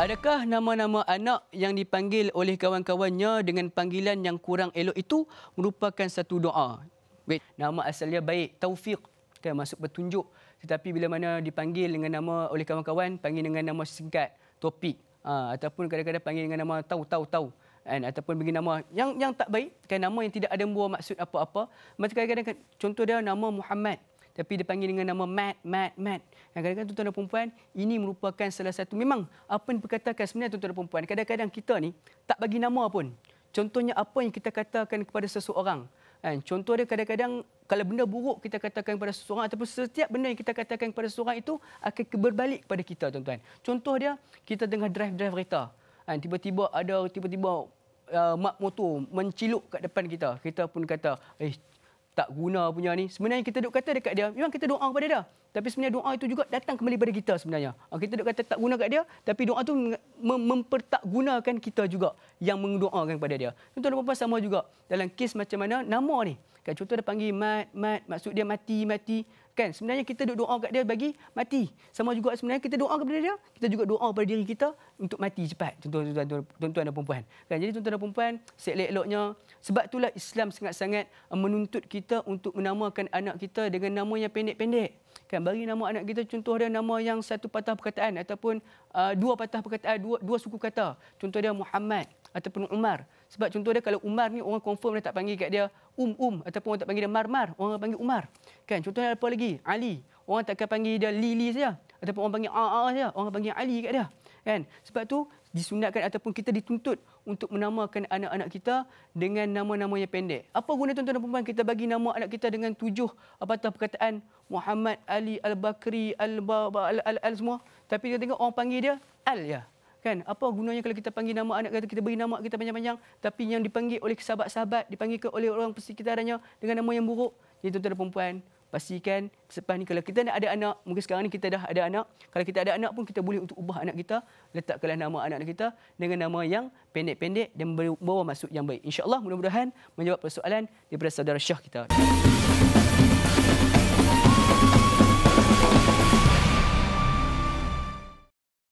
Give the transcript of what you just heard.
Adakah nama-nama anak yang dipanggil oleh kawan-kawannya dengan panggilan yang kurang elok itu merupakan satu doa? Wait, nama asalnya baik, Taufiq kan masuk petunjuk. Tetapi bila mana dipanggil dengan nama oleh kawan-kawan, panggil dengan nama singkat, topik. Ha, ataupun kadang-kadang panggil dengan nama tau, tau, tau. And, ataupun bagi nama yang yang tak baik, kan nama yang tidak ada buah maksud apa-apa. Macam kadang-kadang, kan, contoh dia nama Muhammad tapi dia panggil dengan nama Matt, Matt, Matt. Dan kadang-kadang tuan-tuan dan perempuan, ini merupakan salah satu, memang apa yang diperkatakan sebenarnya tuan-tuan dan perempuan, kadang-kadang kita ni tak bagi nama pun. Contohnya apa yang kita katakan kepada seseorang. Kan? Contoh dia kadang-kadang kalau benda buruk kita katakan kepada seseorang ataupun setiap benda yang kita katakan kepada seseorang itu akan berbalik kepada kita tuan-tuan. Contoh dia kita tengah drive-drive kereta. Kan? Tiba-tiba ada tiba-tiba uh, mak motor mencilup kat depan kita. Kita pun kata, eh tak guna punya ni. Sebenarnya kita duk kata dekat dia, memang kita doa kepada dia. Tapi sebenarnya doa itu juga datang kembali kepada kita sebenarnya. Ah, kita duk kata tak guna kat dia, tapi doa tu mem- mempertakgunakan kita juga yang mendoakan kepada dia. Tuan-tuan dan puan sama juga dalam kes macam mana nama ni. Kan contoh dia panggil mat mat maksud dia mati mati kan sebenarnya kita duk doa kat dia bagi mati sama juga sebenarnya kita doa kepada dia kita juga doa pada diri kita untuk mati cepat tuan-tuan tuan-tuan dan puan-puan kan jadi tuan-tuan dan puan-puan seelok sebab itulah Islam sangat-sangat menuntut kita untuk menamakan anak kita dengan nama yang pendek-pendek kan bagi nama anak kita contoh dia nama yang satu patah perkataan ataupun uh, dua patah perkataan dua, dua suku kata contoh dia Muhammad ataupun Umar sebab contoh dia kalau Umar ni orang confirm dia tak panggil kat dia um um ataupun orang tak panggil dia mar mar orang panggil Umar kan contoh contohnya apa lagi Ali orang takkan panggil dia Lili saja ataupun orang panggil a a saja orang panggil Ali kat dia kan sebab tu disunatkan ataupun kita dituntut untuk menamakan anak-anak kita dengan nama-nama yang pendek apa guna tuan-tuan dan puan kita bagi nama anak kita dengan tujuh apatah perkataan Muhammad Ali Al-Bakri Al-Al semua tapi kita tengok orang panggil dia Al ya kan apa gunanya kalau kita panggil nama anak kita kita beri nama kita panjang-panjang tapi yang dipanggil oleh sahabat-sahabat dipanggil oleh orang persekitarannya dengan nama yang buruk jadi tuan-tuan dan puan-puan pastikan selepas ni kalau kita nak ada anak, mungkin sekarang ni kita dah ada anak. Kalau kita ada anak pun kita boleh untuk ubah anak kita, letakkanlah nama anak kita dengan nama yang pendek-pendek dan bawa masuk yang baik. Insya Allah mudah-mudahan menjawab persoalan daripada saudara Syah kita.